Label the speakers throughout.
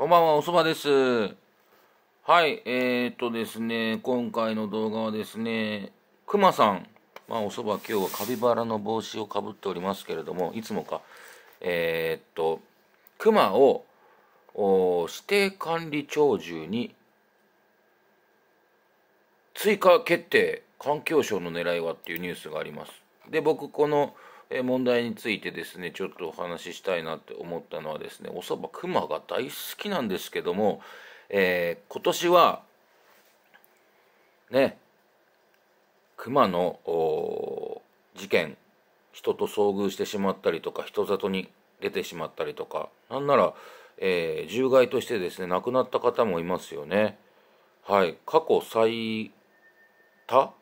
Speaker 1: こんばんは、おそばです。はい、えー、っとですね、今回の動画はですね、くまさん、まあ、おそば今日はカビバラの帽子をかぶっておりますけれども、いつもか、えー、っと、くまを指定管理鳥獣に追加決定、環境省の狙いはっていうニュースがあります。で、僕、この、問題についてですねちょっとお話ししたいなって思ったのはですねおそばくまが大好きなんですけども、えー、今年はね熊の事件人と遭遇してしまったりとか人里に出てしまったりとかなんなら、えー、重害としてですね亡くなった方もいますよね。はい過去最多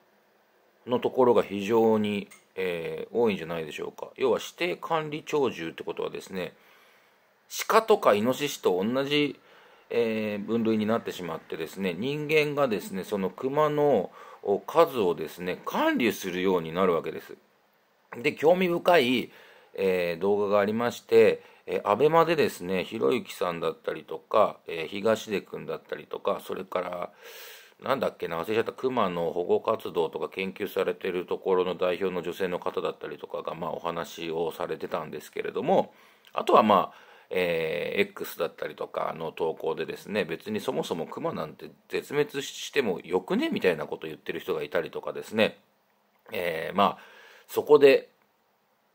Speaker 1: のところが非常にえー、多いんじゃないでしょうか。要は指定管理鳥獣ってことはですね、鹿とかイノシシと同じ、えー、分類になってしまってですね、人間がですね、その熊の数をですね、管理するようになるわけです。で、興味深い、えー、動画がありまして、え b e m a でですね、ひろゆきさんだったりとか、え東出君だったりとか、それから、なんだっけな忘れちゃった熊の保護活動とか研究されてるところの代表の女性の方だったりとかが、まあ、お話をされてたんですけれどもあとはまあえー、X だったりとかの投稿でですね別にそもそもクマなんて絶滅してもよくねみたいなこと言ってる人がいたりとかですね、えー、まあそこで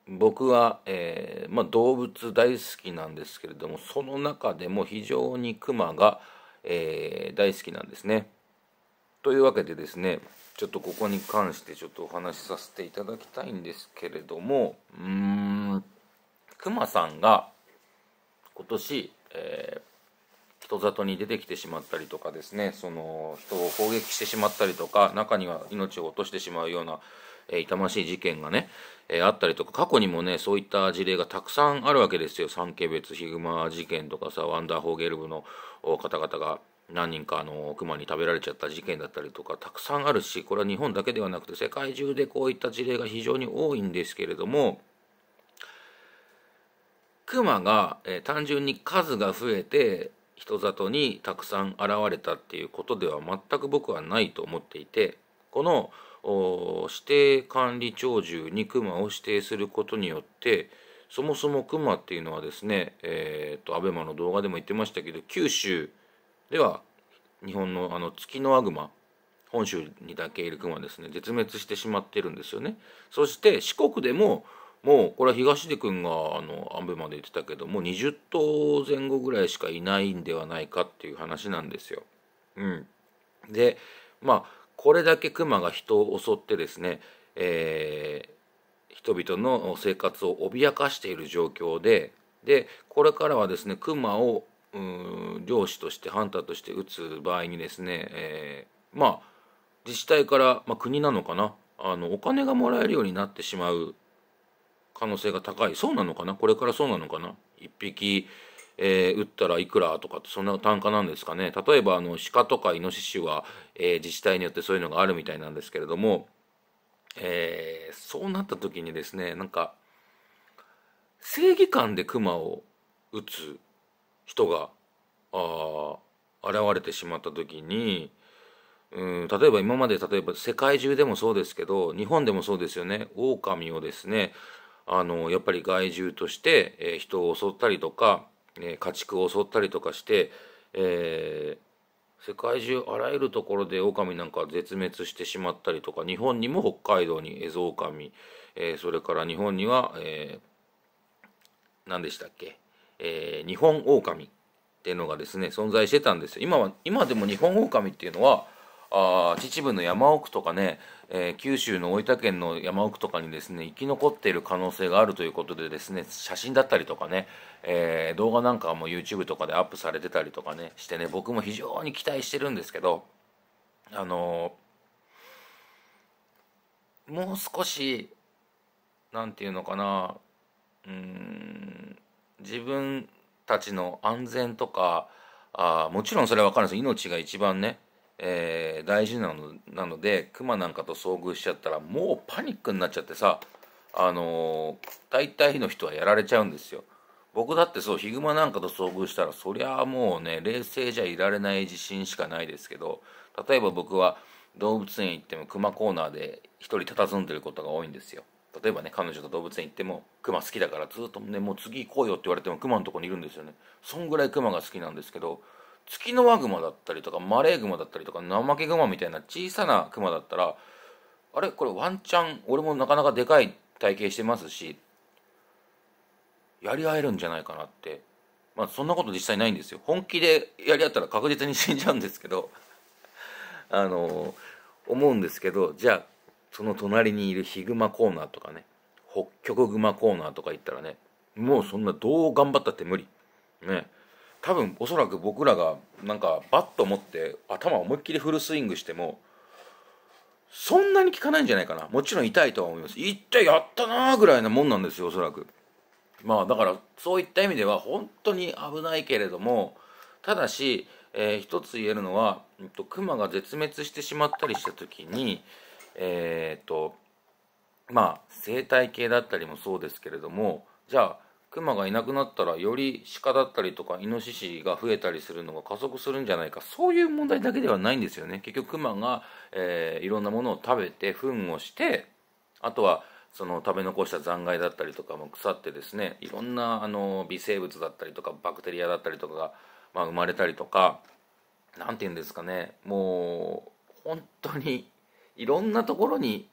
Speaker 1: 僕は、えーまあ、動物大好きなんですけれどもその中でも非常にクマが、えー、大好きなんですね。というわけでですねちょっとここに関してちょっとお話しさせていただきたいんですけれどもうんくまさんが今年、えー、人里に出てきてしまったりとかですねその人を攻撃してしまったりとか中には命を落としてしまうような、えー、痛ましい事件がね、えー、あったりとか過去にもねそういった事例がたくさんあるわけですよ三景別ヒグマ事件とかさワンダーホーゲル部の方々が何人かのクマに食べられちゃった事件だったりとかたくさんあるしこれは日本だけではなくて世界中でこういった事例が非常に多いんですけれどもクマが、えー、単純に数が増えて人里にたくさん現れたっていうことでは全く僕はないと思っていてこの指定管理鳥獣にクマを指定することによってそもそもクマっていうのはですねえっ、と ABEMA の動画でも言ってましたけど九州では日本のあのツキノワグマ本州にだけいるクマですね絶滅してしまってるんですよねそして四国でももうこれは東出君があの安部まで言ってたけどもう20頭前後ぐらいしかいないんではないかっていう話なんですよ。うん、でまあこれだけクマが人を襲ってですね、えー、人々の生活を脅かしている状況ででこれからはですねクマをう漁師としてハンターとして撃つ場合にですね、えー、まあ自治体から、まあ、国なのかなあのお金がもらえるようになってしまう可能性が高いそうなのかなこれからそうなのかな1匹、えー、打ったらいくらとかそんな単価なんですかね例えばあの鹿とかイノシシは、えー、自治体によってそういうのがあるみたいなんですけれども、えー、そうなった時にですねなんか正義感で熊を撃つ人があ現れてしまった時に、うん、例えば今まで例えば世界中でもそうですけど日本でもそうですよね狼をですねあのやっぱり害獣として、えー、人を襲ったりとか、えー、家畜を襲ったりとかして、えー、世界中あらゆるところで狼なんか絶滅してしまったりとか日本にも北海道にエゾオカミ、えー、それから日本には、えー、何でしたっけえー、日本狼っていうのがですね存在してたんですよ今は今でも日本狼っていうのはあ秩父の山奥とかね、えー、九州の大分県の山奥とかにですね生き残っている可能性があるということでですね写真だったりとかね、えー、動画なんかも YouTube とかでアップされてたりとかねしてね僕も非常に期待してるんですけどあのー、もう少し何て言うのかなうん自分たちの安全とかあもちろんそれは分かるんです命が一番ね、えー、大事なのなのでクマなんかと遭遇しちゃったらもうパニックになっちゃってさあのー、大体の人はやられちゃうんですよ。僕だってそうヒグマなんかと遭遇したらそりゃあもうね冷静じゃいられない自信しかないですけど例えば僕は動物園行ってもクマコーナーで一人佇んでることが多いんですよ。例えばね彼女と動物園行ってもクマ好きだからずっとねもう次行こうよって言われてもクマのとこにいるんですよねそんぐらいクマが好きなんですけどツキノワグマだったりとかマレーグマだったりとか怠けグマみたいな小さなクマだったらあれこれワンチャン俺もなかなかでかい体型してますしやり合えるんじゃないかなってまあそんなこと実際ないんですよ本気でやり合ったら確実に死んじゃうんですけどあの思うんですけどじゃあその隣にいるヒグマコーナーとかね、北極グマコーナーとか行ったらね、もうそんなどう頑張ったって無理。ね。多分おそらく僕らがなんかバッと持って頭思いっきりフルスイングしても、そんなに効かないんじゃないかな。もちろん痛いとは思います。ってやったなーぐらいなもんなんですよ、おそらく。まあだからそういった意味では本当に危ないけれども、ただし、えー、一つ言えるのは、えっと、クマが絶滅してしまったりした時に、えっ、とまあ生態系だったりもそうですけれどもじゃあクマがいなくなったらより鹿だったりとかイノシシが増えたりするのが加速するんじゃないかそういう問題だけではないんですよね結局クマが、えー、いろんなものを食べて糞をしてあとはその食べ残した残骸だったりとかも腐ってですねいろんなあの微生物だったりとかバクテリアだったりとかが、まあ、生まれたりとか何て言うんですかねもう本当にいろんなところに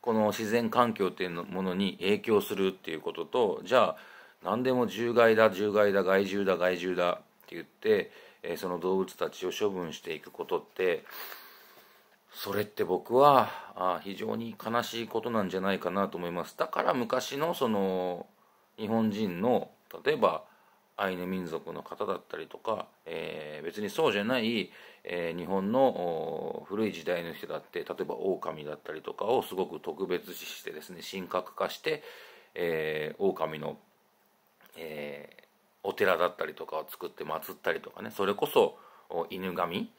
Speaker 1: この自然環境っていうものに影響するっていうこととじゃあ何でも獣害だ獣害だ害獣だ害獣だって言って、えー、その動物たちを処分していくことってそれって僕はあ非常に悲しいことなんじゃないかなと思いますだから昔のその日本人の例えばアイヌ民族の方だったりとか、えー、別にそうじゃない、えー、日本の古い時代の人だって例えば狼だったりとかをすごく特別視してですね神格化して、えー、狼の、えお寺だったりとかを作って祀ったりとかねそれこそ犬神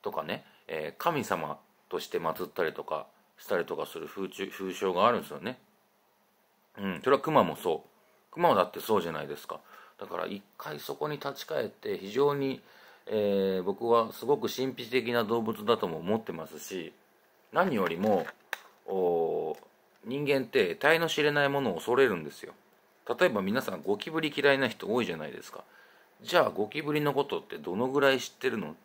Speaker 1: とかね、え神様として祀ったりとかしたりとかする風風潮があるんですよね。うん、それは熊もそう。熊だってそうじゃないですか。だから一回そこに立ち返って非常に、えー、僕はすごく神秘的な動物だとも思ってますし何よりも人間って得体の知れないものを恐れるんですよ例えば皆さんゴキブリ嫌いな人多いじゃないですかじゃあゴキブリのことってどのぐらい知ってるのって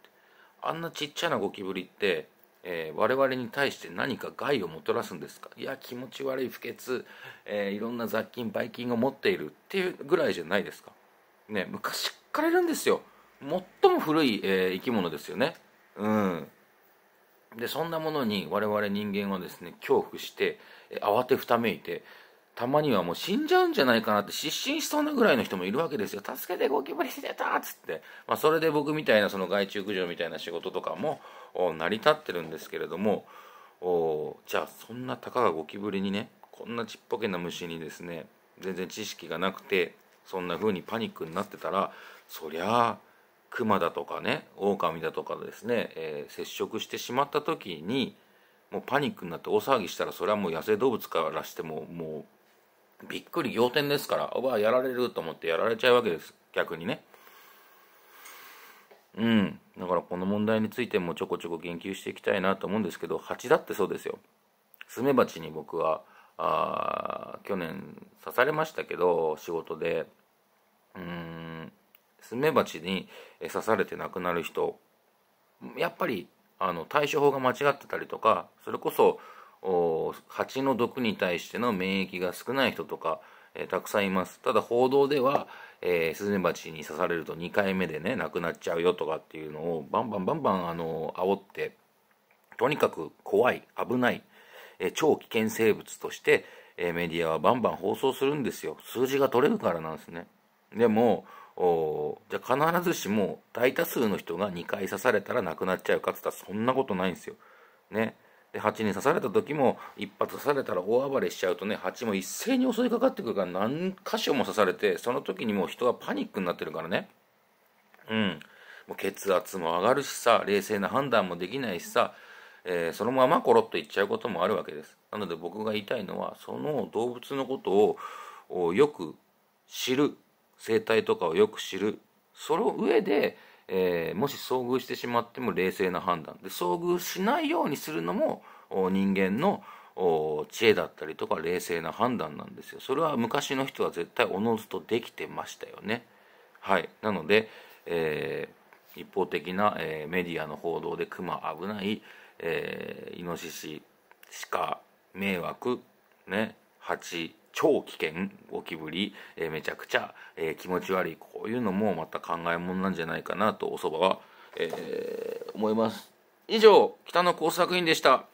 Speaker 1: あんなちっちゃなゴキブリって、えー、我々に対して何か害をもたらすんですかいや気持ち悪い不潔、えー、いろんな雑菌ばい菌が持っているっていうぐらいじゃないですかね、昔からいるんですよ最も古い、えー、生き物ですよねうんでそんなものに我々人間はですね恐怖して、え慌てふためいてたまにはもう死んじゃうんじゃないかなって失神しそうなぐらいの人もいるわけですよ助けてゴキブリしてたっつって、まあ、それで僕みたいなその害虫駆除みたいな仕事とかも成り立ってるんですけれどもおじゃあそんなたかがゴキブリにねこんなちっぽけな虫にですね全然知識がなくてそんな風にパニックになってたらそりゃあクマだとかねオオカミだとかですね、えー、接触してしまった時にもうパニックになって大騒ぎしたらそれはもう野生動物からしてももうびっくり仰天ですからうわやられると思ってやられちゃうわけです逆にね。うん、だからこの問題についてもちょこちょこ言及していきたいなと思うんですけど蜂だってそうですよ。スメバチに僕はあ去年刺されましたけど仕事でうんスメバチに刺されて亡くなる人やっぱりあの対処法が間違ってたりとかそれこそ蜂の毒に対しての免疫が少ない人とか、えー、たくさんいますただ報道では、えー、スズメバチに刺されると2回目でね亡くなっちゃうよとかっていうのをバンバンバンバンあの煽ってとにかく怖い危ないえ超危険生物として、えメディアはバンバン放送するんですよ数字が取れるからなんですねでもじゃ必ずしも大多数の人が2回刺されたら亡くなっちゃうかっつったらそんなことないんですよ。ね。で8人刺された時も1発刺されたら大暴れしちゃうとね蜂も一斉に襲いかかってくるから何箇所も刺されてその時にもう人がパニックになってるからね。うん。もう血圧も上がるしさ冷静な判断もできないしさえー、そのままコロッといっちゃうこともあるわけですなので僕が言いたいのはその動物のことをよく知る生態とかをよく知るその上で、えー、もし遭遇してしまっても冷静な判断で遭遇しないようにするのも人間の知恵だったりとか冷静な判断なんですよそれは昔の人は絶対おのずとできてましたよねはいなので、えー一方的な、えー、メディアの報道でクマ危ない、えー、イノシシ鹿迷惑ね蜂超危険ゴキブリ、えー、めちゃくちゃ、えー、気持ち悪いこういうのもまた考えもんなんじゃないかなとおそばは、えー、思います以上北野工作員でした